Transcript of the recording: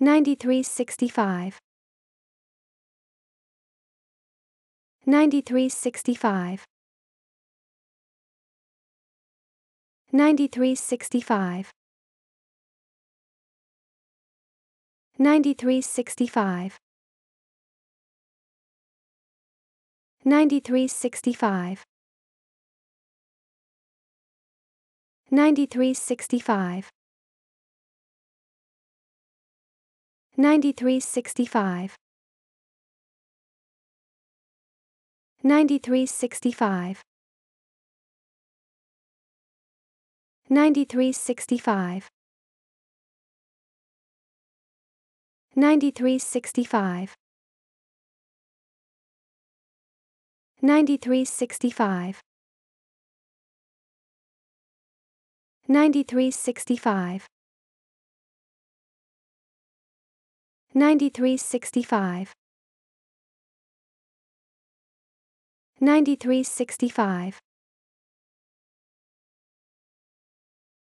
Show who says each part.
Speaker 1: 9365 9365 9365 9365 9365 9365 9365 9365 9365 9365 9365 9365 9365 9365